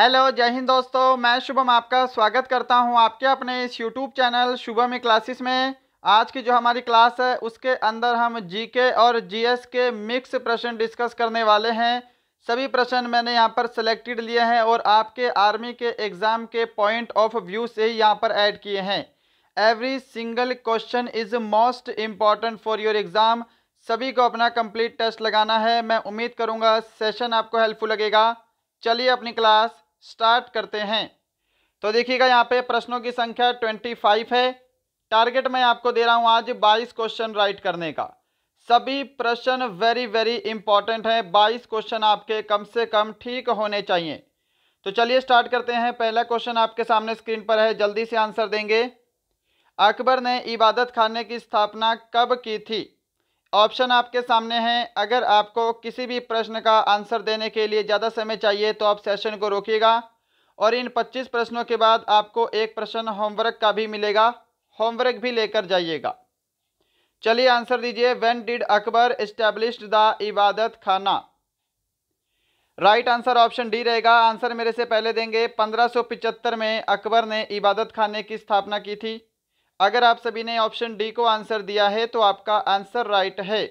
hello जय हिंद दोस्तों मैं शुभम आपका स्वागत करता हूं आपके अपने इस YouTube channel Shubham classes e में आज की जो हमारी क्लास है उसके अंदर हम जीके और जीएस के मिक्स प्रश्न डिस्कस करने वाले हैं सभी प्रश्न मैंने यहाँ पर सेलेक्टेड लिए हैं और आपके आर्मी के एग्ज़ाम के पॉइंट ऑफ व्यू से ही यहाँ पर ऐड किए हैं every single question is most important for your exam सभी को अपना कंप्लीट टेस्ट लगाना है मैं उम्मीद करूँगा सेशन आपको हेल्पफुल लगेगा चलिए अपनी क्लास स्टार्ट करते हैं तो देखिएगा यहाँ पे प्रश्नों की संख्या ट्वेंटी फाइव है टारगेट मैं आपको दे रहा हूँ आज बाईस क्वेश्चन राइट करने का सभी प्रश्न वेरी वेरी इंपॉर्टेंट है बाईस क्वेश्चन आपके कम से कम ठीक होने चाहिए तो चलिए स्टार्ट करते हैं पहला क्वेश्चन आपके सामने स्क्रीन पर है जल्दी से आंसर देंगे अकबर ने इबादत खाने की स्थापना कब की थी ऑप्शन आपके सामने हैं अगर आपको किसी भी प्रश्न का आंसर देने के लिए ज़्यादा समय चाहिए तो आप सेशन को रोकिएगा और इन 25 प्रश्नों के बाद आपको एक प्रश्न होमवर्क का भी मिलेगा होमवर्क भी लेकर जाइएगा चलिए आंसर दीजिए when did Akbar established the Ibadat Khana right answer option D रहेगा आंसर मेरे से पहले देंगे पंद्रह में अकबर ने इबादत खाने की स्थापना की थी अगर आप सभी ने ऑप्शन डी को आंसर दिया है तो आपका आंसर राइट है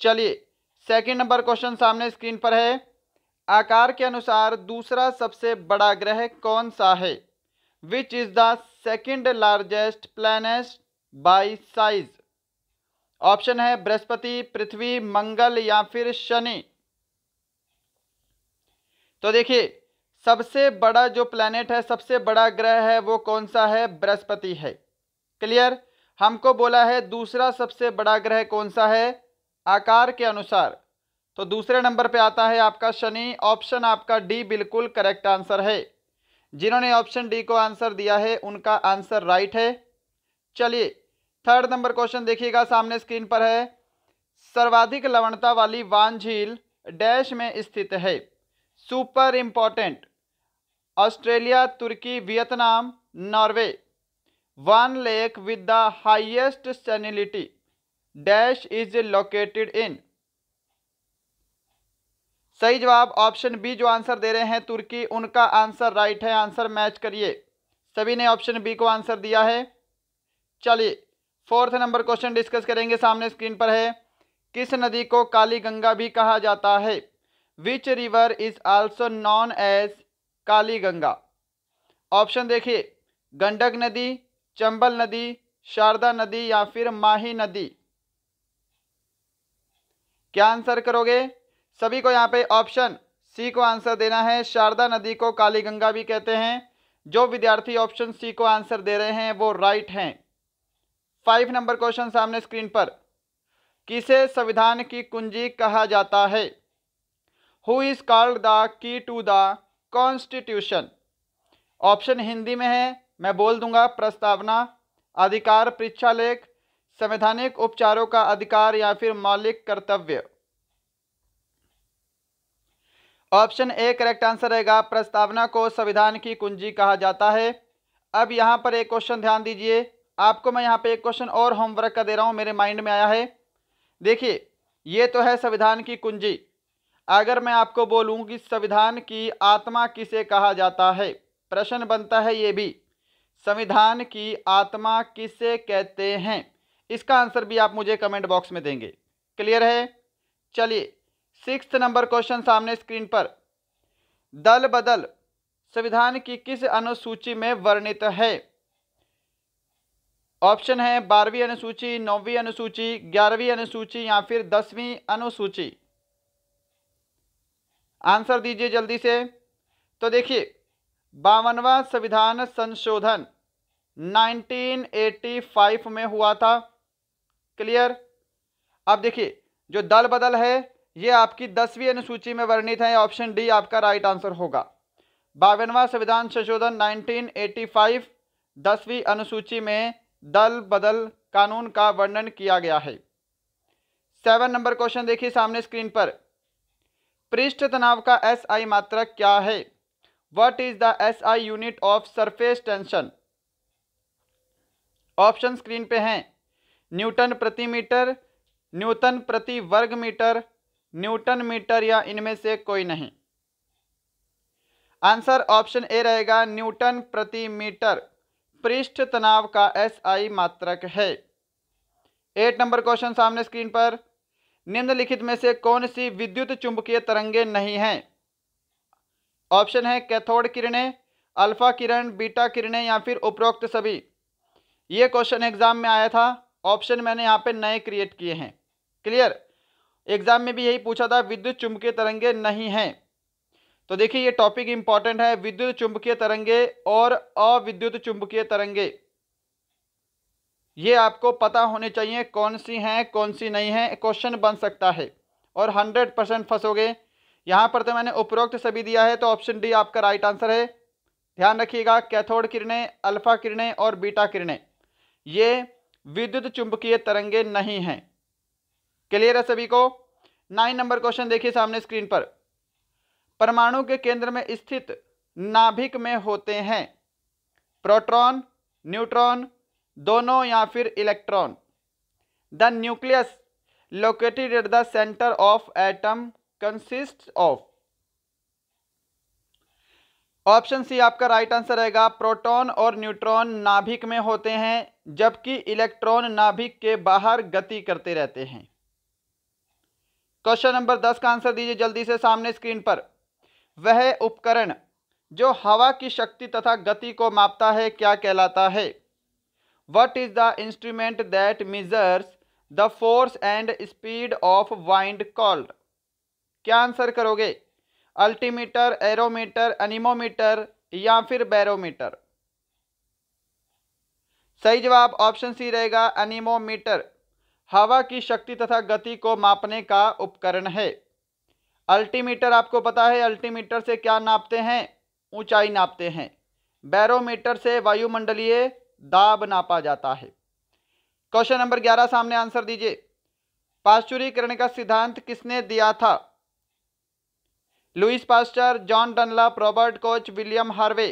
चलिए सेकंड नंबर क्वेश्चन सामने स्क्रीन पर है आकार के अनुसार दूसरा सबसे बड़ा ग्रह कौन सा है which is the second largest planet by size option है बृहस्पति पृथ्वी मंगल या फिर शनि तो देखिए सबसे बड़ा जो प्लानट है सबसे बड़ा ग्रह है वो कौन सा है बृहस्पति है क्लियर हमको बोला है दूसरा सबसे बड़ा ग्रह कौन सा है आकार के अनुसार तो दूसरे नंबर पे आता है आपका शनि ऑप्शन आपका डी बिल्कुल करेक्ट आंसर है जिन्होंने ऑप्शन डी को आंसर दिया है उनका आंसर राइट है चलिए थर्ड नंबर क्वेश्चन देखिएगा सामने स्क्रीन पर है सर्वाधिक लवणता वाली वान झील डैश में स्थित है सुपर इम्पॉर्टेंट ऑस्ट्रेलिया तुर्की Vietnam Norway one lake with the highest salinity dash is located in सही जवाब ऑप्शन बी जो आंसर दे रहे हैं तुर्की उनका आंसर राइट है आंसर मैच करिए सभी ने ऑप्शन बी को आंसर दिया है चलिए फोर्थ नंबर क्वेश्चन डिस्कस करेंगे सामने स्क्रीन पर है किस नदी को काली गंगा भी कहा जाता है which river is also known as Kali Ganga option देखिए गंडक नदी चंबल नदी शारदा नदी या फिर माही नदी क्या आंसर करोगे सभी को यहाँ पे ऑप्शन सी को आंसर देना है शारदा नदी को काली गंगा भी कहते हैं जो विद्यार्थी ऑप्शन सी को आंसर दे रहे हैं वो राइट हैं फाइव नंबर क्वेश्चन सामने स्क्रीन पर किसे संविधान की कुंजी कहा जाता है who is called the key to the constitution option Hindi में है मैं बोल दूंगा प्रस्तावना अधिकार परीक्षा लेख संवैधानिक उपचारों का अधिकार या फिर मौलिक कर्तव्य ऑप्शन ए करेक्ट आंसर रहेगा प्रस्तावना को संविधान की कुंजी कहा जाता है अब यहां पर एक क्वेश्चन ध्यान दीजिए आपको मैं यहां पे एक क्वेश्चन और होमवर्क का दे रहा हूं मेरे माइंड में आया है देखिए ये तो है संविधान की कुंजी अगर मैं आपको बोलूं कि संविधान की आत्मा किसे कहा जाता है प्रश्न बनता है ये भी संविधान की आत्मा किसे कहते हैं इसका आंसर भी आप मुझे कमेंट बॉक्स में देंगे क्लियर है चलिए सिक्स नंबर क्वेश्चन सामने स्क्रीन पर दल बदल संविधान की किस अनुसूची में वर्णित है ऑप्शन है बारहवीं अनुसूची नौवीं अनुसूची ग्यारहवीं अनुसूची या फिर दसवीं अनुसूची आंसर दीजिए जल्दी से तो देखिए बावनवा संविधान संशोधन 1985 में हुआ था क्लियर अब देखिए जो दल बदल है ये आपकी दसवीं अनुसूची में वर्णित है ऑप्शन डी आपका राइट आंसर होगा बावनवा संविधान संशोधन 1985 दसवीं अनुसूची में दल बदल कानून का वर्णन किया गया है सेवन नंबर क्वेश्चन देखिए सामने स्क्रीन पर पृष्ठ तनाव का एस आई मात्रा क्या है what is the S I unit of surface tension option screen पे हैं न्यूटन प्रति मीटर न्यूटन प्रति वर्ग मीटर न्यूटन मीटर या इनमें से कोई नहीं आंसर ऑप्शन ए रहेगा न्यूटन प्रति मीटर पृष्ठ तनाव का एस आई मात्रक है एट नंबर क्वेश्चन सामने स्क्रीन पर निम्नलिखित में से कौन सी विद्युत चुंबकीय तरंगे नहीं हैं ऑप्शन है कैथोड किरणें अल्फा किरण बीटा किरणें या फिर उपरोक्त सभी ये क्वेश्चन एग्जाम में आया था ऑप्शन मैंने यहाँ पे नए क्रिएट किए हैं क्लियर एग्जाम में भी यही पूछा था विद्युत चुंबकीय तरंगे नहीं हैं तो देखिए ये टॉपिक इंपॉर्टेंट है विद्युत चुंबकीय तरंगे और अविद्युत चुंबकीय तरंगे ये आपको पता होने चाहिए कौन सी हैं कौन सी नहीं है क्वेश्चन बन सकता है और हंड्रेड परसेंट फंसोगे यहाँ पर तो मैंने उपरोक्त सभी दिया है तो ऑप्शन डी आपका राइट आंसर है ध्यान रखिएगा कैथोड किरणें अल्फा किरणें और बीटा किरणें ये विद्युत चुंबकीय तरंगे नहीं हैं क्लियर है सभी को नाइन नंबर क्वेश्चन देखिए सामने स्क्रीन पर परमाणु के केंद्र में स्थित नाभिक में होते हैं प्रोट्रॉन न्यूट्रॉन दोनों या फिर electron the nucleus located at the centre of atom consist of option C आपका राइट आंसर रहेगा प्रोटॉन और न्यूट्रॉन नाभिक में होते हैं जबकि इलेक्ट्रॉन नाभिक के बाहर गति करते रहते हैं क्वेश्चन नंबर दस का आंसर दीजिए जल्दी से सामने स्क्रीन पर वह उपकरण जो हवा की शक्ति तथा गति को मापता है क्या कहलाता है what is the instrument that measures the force and speed of wind called क्या आंसर करोगे अल्टीमीटर एरोमीटर अनिमोमीटर या फिर बैरोमीटर सही जवाब ऑप्शन सी रहेगा अनिमोमीटर हवा की शक्ति तथा गति को मापने का उपकरण है अल्टीमीटर आपको पता है अल्टीमीटर से क्या नापते हैं ऊंचाई नापते हैं बैरोमीटर से वायुमंडलीय दाब नापा जाता है क्वेश्चन नंबर ग्यारह सामने आंसर दीजिए पाश्चुरीकरण का सिद्धांत किसने दिया था Louis Pasteur John Dunlop Robert Koch William Harvey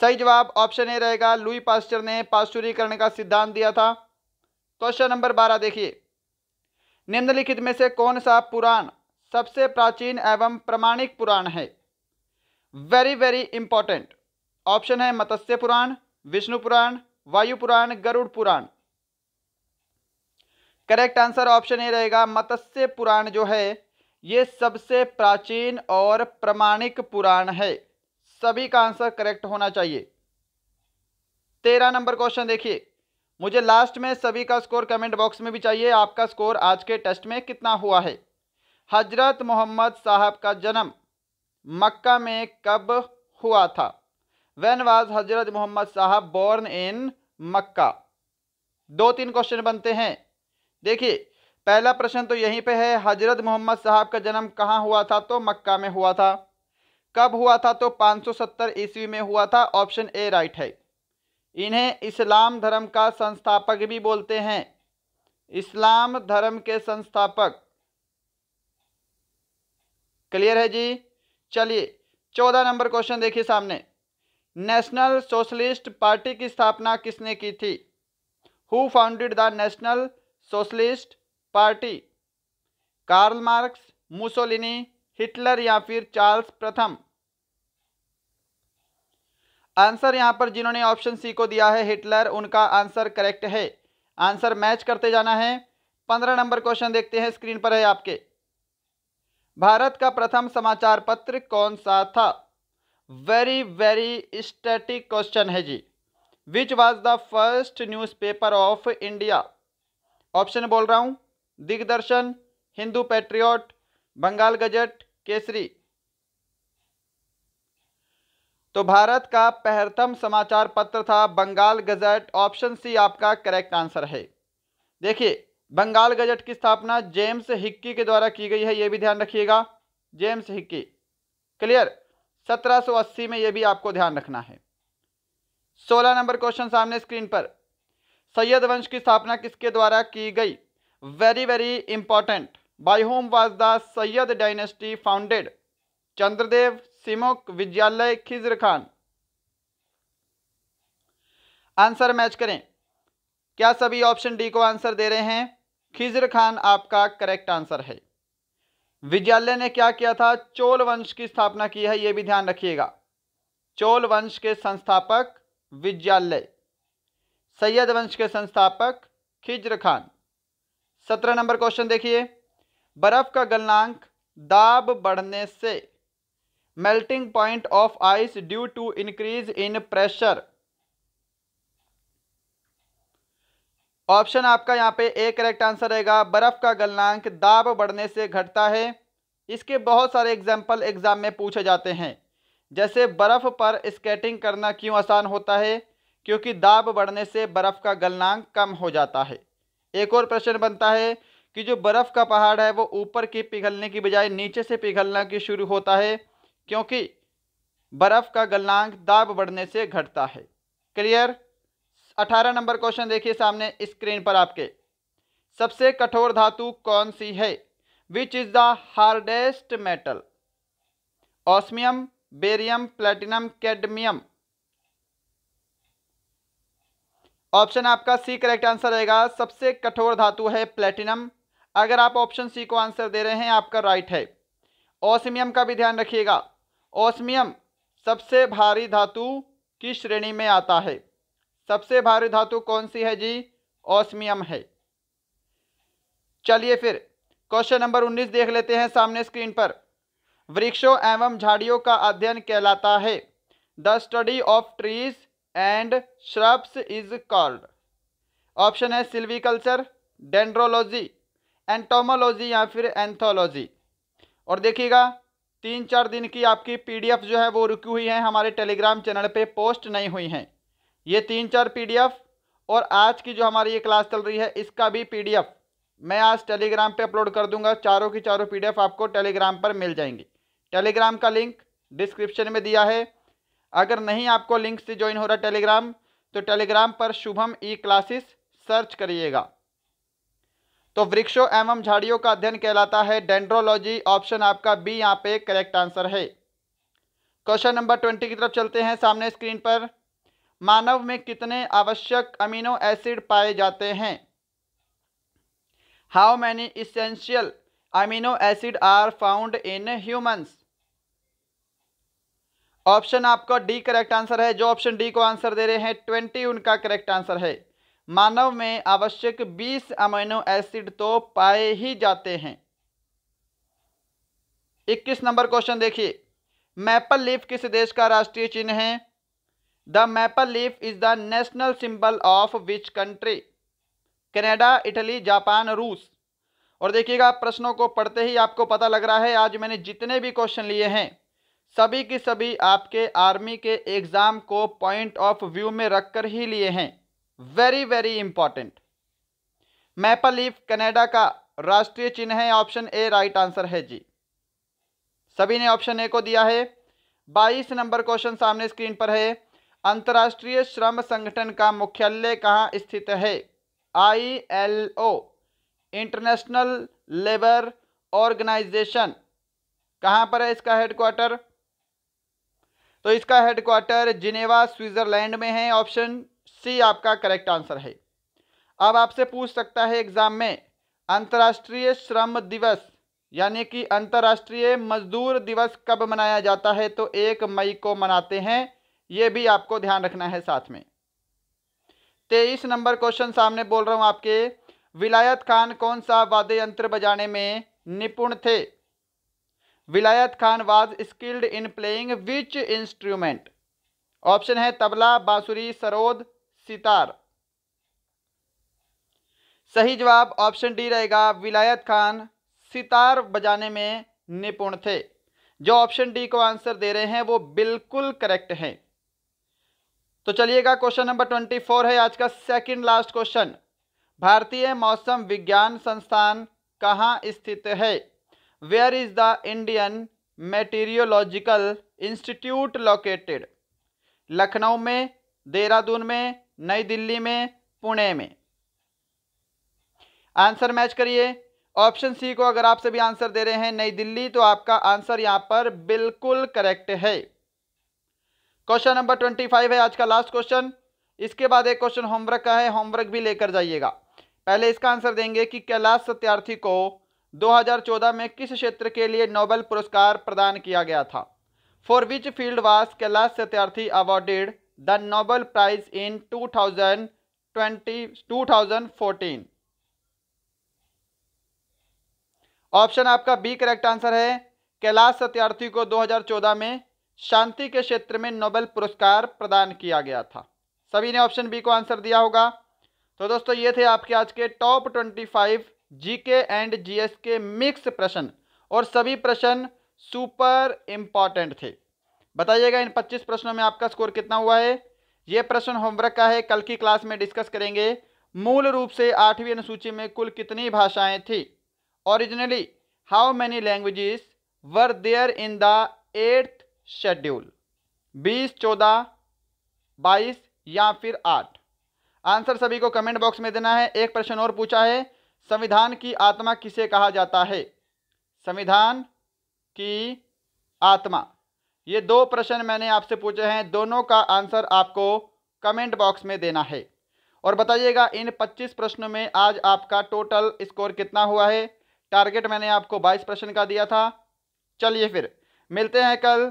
सही जवाब ऑप्शन ए रहेगा लुई पास्टर ने पाश्चुरीकरण का सिद्धांत दिया था क्वेश्चन नंबर बारह देखिए निम्नलिखित में से कौन सा पुराण सबसे प्राचीन एवं प्रमाणिक पुराण है वेरी वेरी इंपॉर्टेंट ऑप्शन है मत्स्य पुराण Vishnu Purana Vayu Purana Garuda Purana correct answer option A रहेगा मत्स्य पुराण जो है ये सबसे प्राचीन और प्रमाणिक पुराण है सभी का आंसर करेक्ट होना चाहिए तेरह नंबर क्वेश्चन देखिए मुझे लास्ट में सभी का स्कोर कमेंट बॉक्स में भी चाहिए आपका स्कोर आज के टेस्ट में कितना हुआ है हजरत मोहम्मद साहब का जन्म मक्का में कब हुआ था वेन वाज हजरत मोहम्मद साहब बोर्न इन मक्का दो तीन क्वेश्चन बनते हैं देखिए पहला प्रश्न तो यहीं पे है हजरत मोहम्मद साहब का जन्म कहाँ हुआ था तो मक्का में हुआ था कब हुआ था तो 570 ईस्वी में हुआ था ऑप्शन ए राइट है इन्हें इस्लाम धर्म का संस्थापक भी बोलते हैं इस्लाम धर्म के संस्थापक क्लियर है जी चलिए चौदह नंबर क्वेश्चन देखिए सामने नेशनल सोशलिस्ट पार्टी की स्थापना किसने की थी who founded the National Socialist Party Karl Marx Mussolini Hitler या फिर चार्ल्स प्रथम आंसर यहां पर जिन्होंने ऑप्शन सी को दिया है हिटलर उनका आंसर करेक्ट है आंसर मैच करते जाना है पंद्रह नंबर क्वेश्चन देखते हैं स्क्रीन पर है आपके भारत का प्रथम समाचार पत्र कौन सा था वेरी वेरी स्टैटिक क्वेश्चन है जी which was the first newspaper of India option बोल रहा हूँ दिग्दर्शन हिंदू पेट्रियट बंगाल गजट केसरी तो भारत का प्रथम समाचार पत्र था बंगाल गजट ऑप्शन सी आपका करेक्ट आंसर है देखिए बंगाल गजट की स्थापना जेम्स हिक्की के द्वारा की गई है ये भी ध्यान रखिएगा जेम्स हिक्की क्लियर 1780 में यह भी आपको ध्यान रखना है 16 नंबर क्वेश्चन सामने स्क्रीन पर सैयद वंश की स्थापना किसके द्वारा की गई very very important by whom was the Sayyid dynasty founded Chandradev Simuka विद्यालय खिजर खान आंसर मैच करें क्या सभी ऑप्शन डी को आंसर दे रहे हैं खिजर खान आपका करेक्ट आंसर है विजयालय ने क्या किया था चोल वंश की स्थापना की है यह भी ध्यान रखिएगा चोल वंश के संस्थापक विजयालय सैयद वंश के संस्थापक खिज्र खान सत्रह नंबर क्वेश्चन देखिए बर्फ का गलनांक दाब बढ़ने से melting point of ice due to increase in pressure option आपका यहाँ पे ए करेक्ट आंसर रहेगा बर्फ़ का गलनांक दाब बढ़ने से घटता है इसके बहुत सारे एग्जाम्पल एग्ज़ाम में पूछे जाते हैं जैसे बर्फ़ पर स्केटिंग करना क्यों आसान होता है क्योंकि दाब बढ़ने से बर्फ़ का गलनांक कम हो जाता है एक और प्रश्न बनता है कि जो बर्फ़ का पहाड़ है वो ऊपर की पिघलने की बजाय नीचे से पिघलना की शुरू होता है क्योंकि बर्फ़ का गलनांक दाब बढ़ने से घटता है क्लियर अठारह नंबर क्वेश्चन देखिए सामने स्क्रीन पर आपके सबसे कठोर धातु कौन सी है which is the hardest metal osmium barium platinum cadmium option आपका सी करेक्ट आंसर रहेगा सबसे कठोर धातु है प्लेटिनम अगर आप ऑप्शन सी को आंसर दे रहे हैं आपका राइट है ऑस्मियम का भी ध्यान रखिएगा ऑस्मियम सबसे भारी धातु की श्रेणी में आता है सबसे भारी धातु कौन सी है जी ऑस्मियम है चलिए फिर क्वेश्चन नंबर 19 देख लेते हैं सामने स्क्रीन पर वृक्षों एवं झाड़ियों का अध्ययन कहलाता है the study of trees and shrubs is called option है सिल्वीकल्चर डेंड्रोलॉजी एंटोमोलॉजी या फिर एंथोलॉजी और देखिएगा तीन चार दिन की आपकी पीडीएफ जो है वो रुकी हुई है हमारे टेलीग्राम चैनल पे पोस्ट नहीं हुई हैं ये तीन चार पीडीएफ और आज की जो हमारी ये क्लास चल रही है इसका भी पीडीएफ मैं आज टेलीग्राम पे अपलोड कर दूंगा चारों की चारों पीडीएफ आपको टेलीग्राम पर मिल जाएंगी टेलीग्राम का लिंक डिस्क्रिप्शन में दिया है अगर नहीं आपको लिंक से ज्वाइन हो रहा टेलीग्राम तो टेलीग्राम पर शुभम ई क्लासेस सर्च करिएगा तो वृक्षों एवं झाड़ियों का अध्ययन कहलाता है डेंड्रोलॉजी ऑप्शन आपका बी यहाँ पे करेक्ट आंसर है क्वेश्चन नंबर ट्वेंटी की तरफ चलते हैं सामने स्क्रीन पर मानव में कितने आवश्यक अमीनो एसिड पाए जाते हैं how many essential amino acids are found in humans option आपका डी करेक्ट आंसर है जो ऑप्शन डी को आंसर दे रहे हैं ट्वेंटी उनका करेक्ट आंसर है मानव में आवश्यक बीस अमीनो एसिड तो पाए ही जाते हैं इक्कीस नंबर क्वेश्चन देखिए मैपल लीफ किस देश का राष्ट्रीय चिन्ह है the maple leaf is the national symbol of which country Canada Italy Japan रूस और देखिएगा प्रश्नों को पढ़ते ही आपको पता लग रहा है आज मैंने जितने भी क्वेश्चन लिए हैं सभी की सभी आपके आर्मी के एग्ज़ाम को पॉइंट ऑफ व्यू में रखकर ही लिए हैं very very important maple leaf Canada का राष्ट्रीय चिन्ह है ऑप्शन ए राइट आंसर है जी सभी ने ऑप्शन ए को दिया है 22 नंबर क्वेश्चन सामने स्क्रीन पर है अंतर्राष्ट्रीय श्रम संगठन का मुख्यालय कहाँ स्थित है आईएलओ इंटरनेशनल लेबर ऑर्गेनाइजेशन कहाँ पर है इसका हेडक्वार्टर तो इसका हेडक्वार्टर जिनेवा स्विट्ज़रलैंड में है ऑप्शन सी आपका करेक्ट आंसर है अब आपसे पूछ सकता है एग्जाम में अंतर्राष्ट्रीय श्रम दिवस यानी कि अंतर्राष्ट्रीय मजदूर दिवस कब मनाया जाता है तो एक मई को मनाते हैं ये भी आपको ध्यान रखना है साथ में तेईस नंबर क्वेश्चन सामने बोल रहा हूँ आपके विलायत खान कौन सा वाद्य यंत्र बजाने में निपुण थे Vilayat Khan was skilled in playing which instrument option है तबला बांसुरी सरोद सितार सही जवाब ऑप्शन डी रहेगा विलायत खान सितार बजाने में निपुण थे जो ऑप्शन डी को आंसर दे रहे हैं वो बिल्कुल करेक्ट हैं तो चलिएगा क्वेश्चन नंबर ट्वेंटी फोर है आज का सेकंड लास्ट क्वेश्चन भारतीय मौसम विज्ञान संस्थान कहाँ स्थित है where is the Indian meteorological institute located Lucknow में देहरादून में नई दिल्ली में पुणे में आंसर मैच करिए ऑप्शन सी को अगर आप सभी आंसर दे रहे हैं नई दिल्ली तो आपका आंसर यहां पर बिल्कुल करेक्ट है क्वेश्चन नंबर ट्वेंटी फाइव है आज का लास्ट क्वेश्चन इसके बाद एक क्वेश्चन होमवर्क का है होमवर्क भी लेकर जाइएगा पहले इसका आंसर देंगे कि कैलाश सत्यार्थी को 2014 में किस क्षेत्र के लिए नोबेल पुरस्कार प्रदान किया गया था for which field was Kailash Satyarthi awarded the Nobel prize in two thousand option आपका बी करेक्ट आंसर है कैलाश सत्यार्थी को 2014 में शांति के क्षेत्र में नोबेल पुरस्कार प्रदान किया गया था सभी ने ऑप्शन बी को आंसर दिया होगा तो दोस्तों ये थे आपके आज के top twenty five G K and G S के मिक्स प्रश्न और सभी प्रश्न सुपर इम्पॉर्टेंट थे बताइएगा इन 25 प्रश्नों में आपका स्कोर कितना हुआ है ये प्रश्न होमवर्क का है कल की क्लास में डिस्कस करेंगे मूल रूप से आठवीं अनुसूची में कुल कितनी भाषाएं थी originally how many languages were there in the eighth schedule बीस चौदह बाईस या फिर आठ आंसर सभी को कमेंट बॉक्स में देना है एक प्रश्न और पूछा है संविधान की आत्मा किसे कहा जाता है संविधान की आत्मा ये दो प्रश्न मैंने आपसे पूछे हैं दोनों का आंसर आपको कमेंट बॉक्स में देना है और बताइएगा इन 25 प्रश्नों में आज आपका टोटल स्कोर कितना हुआ है टारगेट मैंने आपको 22 प्रश्न का दिया था चलिए फिर मिलते हैं कल